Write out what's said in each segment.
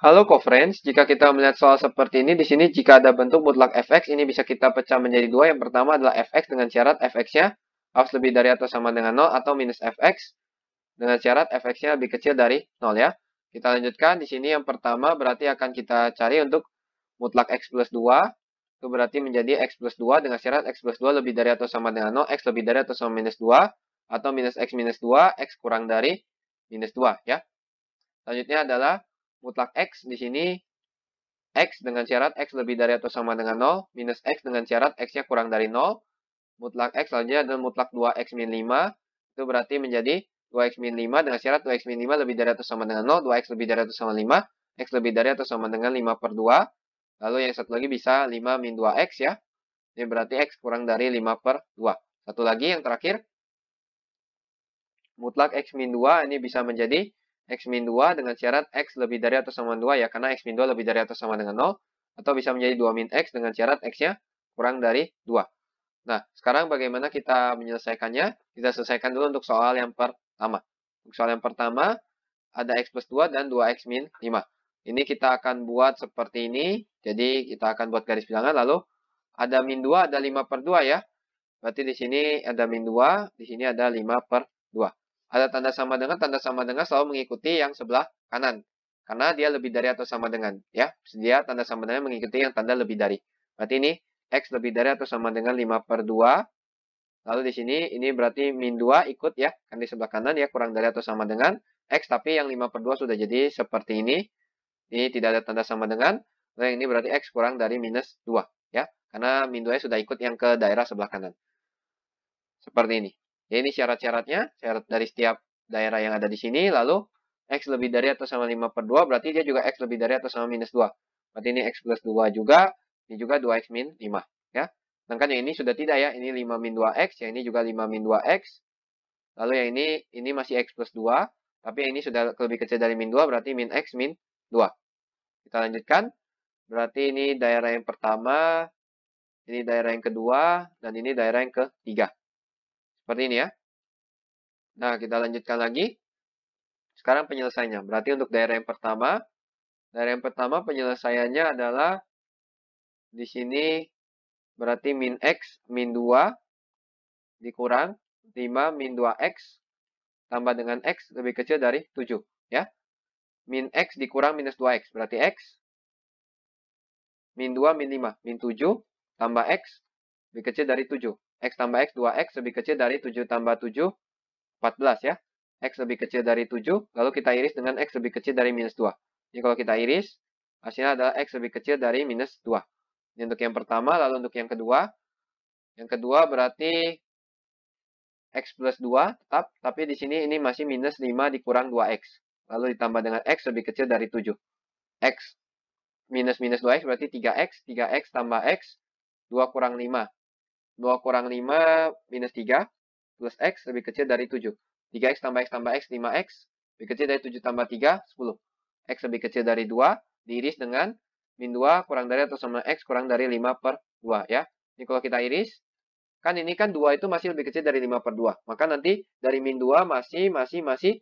Halo co-friends, jika kita melihat soal seperti ini, di sini jika ada bentuk mutlak fx, ini bisa kita pecah menjadi dua. Yang pertama adalah fx dengan syarat fx-nya harus lebih dari atau sama dengan 0 atau minus fx dengan syarat fx-nya lebih kecil dari 0 ya. Kita lanjutkan, di sini yang pertama berarti akan kita cari untuk mutlak x plus 2. Itu berarti menjadi x plus 2 dengan syarat x plus 2 lebih dari atau sama dengan 0, x lebih dari atau sama minus 2, atau minus x minus 2, x kurang dari minus 2 ya. Selanjutnya adalah mutlak X di sini X dengan syarat X lebih dari atau sama dengan 0, minus X dengan syarat X-nya kurang dari 0, mutlak X saja dan mutlak 2X min 5, itu berarti menjadi 2X min 5 dengan syarat 2X min 5 lebih dari atau sama dengan 0, 2X lebih dari atau sama 5, X lebih dari atau sama dengan 5 per 2, lalu yang satu lagi bisa 5 min 2X ya, ini berarti X kurang dari 5 per 2. Satu lagi yang terakhir, mutlak X min 2 ini bisa menjadi X-2 dengan syarat X lebih dari atau ya, sama dengan 2 ya, karena X-2 lebih dari atau sama dengan 0, atau bisa menjadi 2 min X dengan syarat X-nya kurang dari 2. Nah, sekarang bagaimana kita menyelesaikannya? Kita selesaikan dulu untuk soal yang pertama. Untuk soal yang pertama, ada X plus 2 dan 2X min 5. Ini kita akan buat seperti ini, jadi kita akan buat garis bilangan, lalu ada min 2, ada 5 per 2 ya. Berarti di sini ada min 2, di sini ada 5 per 2 ada tanda sama dengan, tanda sama dengan selalu mengikuti yang sebelah kanan. Karena dia lebih dari atau sama dengan. ya Dia tanda sama dengan mengikuti yang tanda lebih dari. Berarti ini X lebih dari atau sama dengan 5 per 2. Lalu di sini, ini berarti min 2 ikut ya. Kan di sebelah kanan ya, kurang dari atau sama dengan. X, tapi yang 5 per 2 sudah jadi seperti ini. Ini tidak ada tanda sama dengan. Lalu nah, yang ini berarti X kurang dari minus 2. ya Karena min 2 sudah ikut yang ke daerah sebelah kanan. Seperti ini. Ya, ini syarat-syaratnya, syarat dari setiap daerah yang ada di sini, lalu X lebih dari atau sama 5 per 2, berarti dia juga X lebih dari atau sama minus 2. Berarti ini X plus 2 juga, ini juga 2X min 5. Ya. Sedangkan yang ini sudah tidak ya, ini 5 min 2X, yang ini juga 5 min 2X. Lalu yang ini, ini masih X plus 2, tapi yang ini sudah lebih kecil dari min 2, berarti min X min 2. Kita lanjutkan. Berarti ini daerah yang pertama, ini daerah yang kedua, dan ini daerah yang ketiga. Seperti ini ya. Nah, kita lanjutkan lagi. Sekarang penyelesaiannya. Berarti untuk daerah yang pertama, daerah yang pertama penyelesaiannya adalah di sini berarti min X min 2 dikurang 5 min 2X tambah dengan X lebih kecil dari 7. ya Min X dikurang minus 2X. Berarti X min 2 min 5 min 7 tambah X lebih kecil dari 7. X tambah X 2X lebih kecil dari 7 tambah 7, 14 ya. X lebih kecil dari 7, lalu kita iris dengan X lebih kecil dari minus 2. Ini kalau kita iris, hasilnya adalah X lebih kecil dari minus 2. Ini untuk yang pertama, lalu untuk yang kedua. Yang kedua berarti X plus 2 tetap, tapi di sini ini masih minus 5 dikurang 2X. Lalu ditambah dengan X lebih kecil dari 7. X minus minus 2X berarti 3X, 3X tambah X, 2 kurang 5. 2 kurang 5 minus 3 plus X lebih kecil dari 7. 3X tambah X tambah X, 5X. Lebih kecil dari 7 tambah 3, 10. X lebih kecil dari 2, diiris dengan min 2 kurang dari atau sama X kurang dari 5 per 2 ya. Ini kalau kita iris, kan ini kan 2 itu masih lebih kecil dari 5 per 2. Maka nanti dari min 2 masih, masih, masih,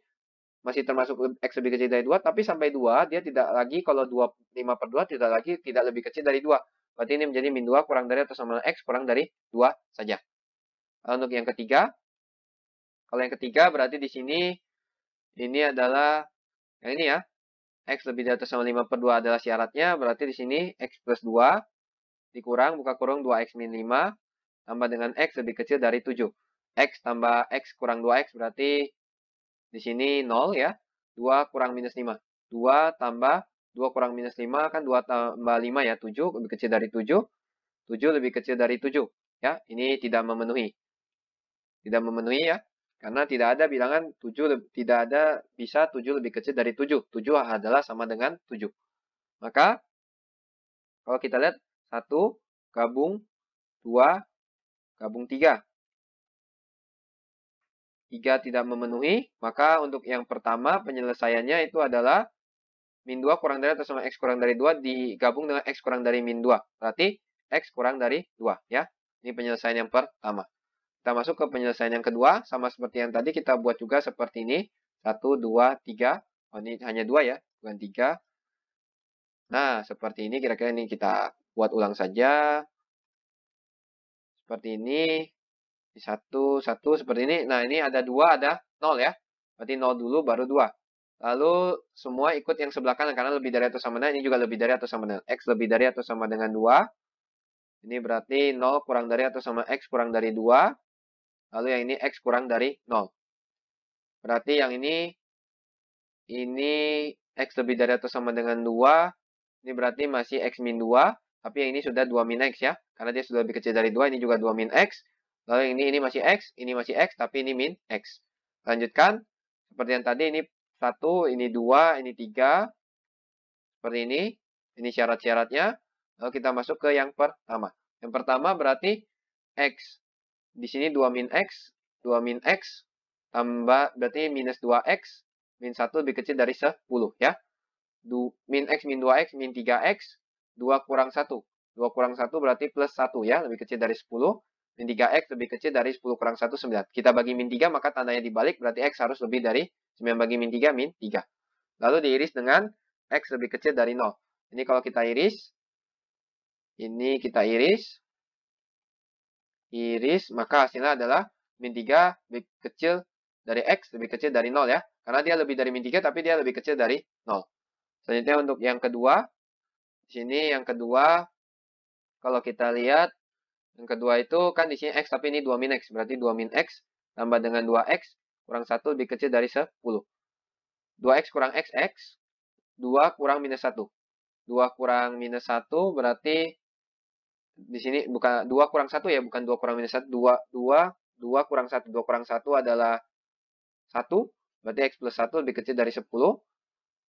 masih termasuk X lebih kecil dari 2. Tapi sampai 2, dia tidak lagi, kalau 2, 5 per 2 tidak lagi, tidak lebih kecil dari 2. Berarti ini menjadi min 2 kurang dari atau sama dengan X kurang dari 2 saja. Untuk yang ketiga, kalau yang ketiga berarti di sini, ini adalah, yang ini ya, X lebih dari atau sama 5 per 2 adalah syaratnya, berarti di sini X plus 2 dikurang, buka kurung 2X min 5, tambah dengan X lebih kecil dari 7. X tambah X kurang 2X berarti di sini 0 ya, 2 kurang minus 5. 2 tambah 2 kurang minus 5 kan 2 tambah 5 ya 7 lebih kecil dari 7. 7 lebih kecil dari 7 ya. Ini tidak memenuhi. Tidak memenuhi ya. Karena tidak ada bilangan 7 tidak ada bisa 7 lebih kecil dari 7. 7 adalah sama dengan 7. Maka kalau kita lihat 1 gabung 2 gabung 3. 3 tidak memenuhi, maka untuk yang pertama penyelesaiannya itu adalah min 2 kurang dari atau sama x kurang dari 2 digabung dengan x kurang dari min 2. Berarti x kurang dari 2 ya. Ini penyelesaian yang pertama. Kita masuk ke penyelesaian yang kedua. Sama seperti yang tadi kita buat juga seperti ini. 1, 2, 3. Oh, ini hanya 2 ya, bukan 3. Nah, seperti ini kira-kira ini kita buat ulang saja. Seperti ini. Di 1, 1, seperti ini. Nah, ini ada 2, ada 0 ya. Berarti 0 dulu, baru 2. Lalu semua ikut yang sebelah kanan karena lebih dari atau sama dengan ini juga lebih dari atau sama dengan x lebih dari atau sama dengan 2. Ini berarti 0 kurang dari atau sama x kurang dari 2. Lalu yang ini x kurang dari 0. Berarti yang ini ini x lebih dari atau sama dengan 2. Ini berarti masih x min 2. Tapi yang ini sudah 2 min x ya. Karena dia sudah lebih kecil dari 2. Ini juga 2 min x. Lalu yang ini, ini masih x. Ini masih x. Tapi ini min x. Lanjutkan. Seperti yang tadi ini 1, ini 2, ini 3. Seperti ini. Ini syarat-syaratnya. Lalu kita masuk ke yang pertama. Yang pertama berarti X. Di sini 2 min X, 2 min X, tambah berarti minus 2X, min 1 lebih kecil dari 10 ya. Du, min X, min 2X, min 3X, 2 kurang 1. 2 kurang 1 berarti plus 1 ya, lebih kecil dari 10. Min 3X lebih kecil dari 10 kurang 1, 9. Kita bagi min 3, maka tandanya dibalik, berarti X harus lebih dari 9 bagi min 3, min 3. Lalu diiris dengan X lebih kecil dari 0. Ini kalau kita iris, ini kita iris, iris, maka hasilnya adalah min 3 lebih kecil dari X lebih kecil dari 0 ya. Karena dia lebih dari min 3, tapi dia lebih kecil dari 0. Selanjutnya untuk yang kedua, di sini yang kedua, kalau kita lihat, yang kedua itu kan di sini X tapi ini 2 min X. Berarti 2 min X tambah dengan 2X kurang 1 lebih kecil dari 10. 2X kurang X, X. 2 kurang minus 1. 2 kurang minus 1 berarti di sini bukan 2 kurang 1 ya, bukan 2 kurang minus 1. 2, 2, 2 kurang 1. 2 kurang 1 adalah 1. Berarti X plus 1 lebih kecil dari 10.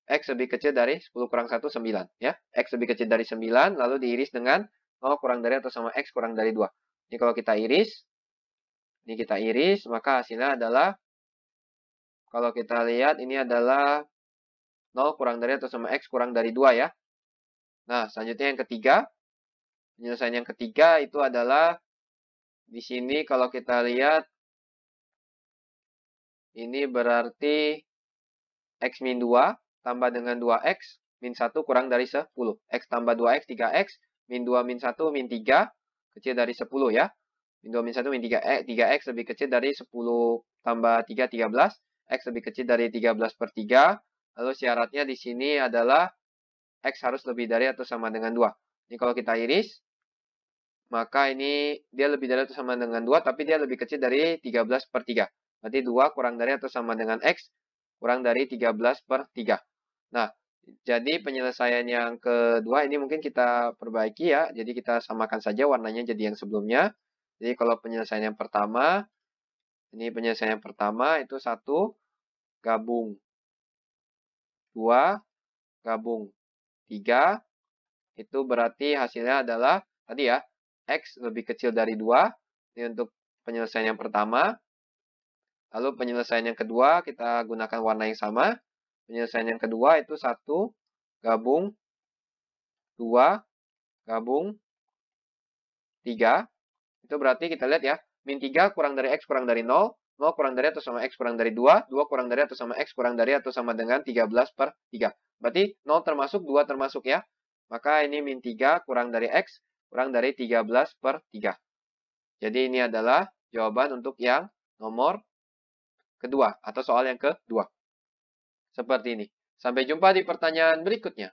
X lebih kecil dari 10 kurang 1, 9. Ya. X lebih kecil dari 9, lalu diiris dengan 0 kurang dari atau sama X kurang dari 2. Ini kalau kita iris, ini kita iris, maka hasilnya adalah, kalau kita lihat ini adalah 0 kurang dari atau sama X kurang dari 2 ya. Nah, selanjutnya yang ketiga. Penyelesaian yang ketiga itu adalah, di sini kalau kita lihat, ini berarti X min 2 tambah dengan 2X min 1 kurang dari 10. X tambah 2X, 3X, Min 2, min 1, min 3, kecil dari 10 ya. Min 2, min 1, min 3, eh, 3x lebih kecil dari 10 tambah 3, 13. X lebih kecil dari 13 per 3. Lalu syaratnya di sini adalah X harus lebih dari atau sama dengan 2. Ini kalau kita iris, maka ini dia lebih dari atau sama dengan 2, tapi dia lebih kecil dari 13 per 3. Berarti 2 kurang dari atau sama dengan X, kurang dari 13 per 3. Nah, jadi penyelesaian yang kedua ini mungkin kita perbaiki ya. Jadi kita samakan saja warnanya jadi yang sebelumnya. Jadi kalau penyelesaian yang pertama, ini penyelesaian yang pertama itu satu gabung, dua gabung, tiga itu berarti hasilnya adalah tadi ya x lebih kecil dari dua. Ini untuk penyelesaian yang pertama. Lalu penyelesaian yang kedua kita gunakan warna yang sama. Penyelesaian yang kedua itu 1 gabung 2 gabung 3. Itu berarti kita lihat ya, min 3 kurang dari X kurang dari 0, 0 kurang dari atau sama X kurang dari 2, 2 kurang dari atau sama X kurang dari atau sama dengan 13 per 3. Berarti 0 termasuk, 2 termasuk ya. Maka ini min 3 kurang dari X kurang dari 13 per 3. Jadi ini adalah jawaban untuk yang nomor kedua atau soal yang kedua. Seperti ini. Sampai jumpa di pertanyaan berikutnya.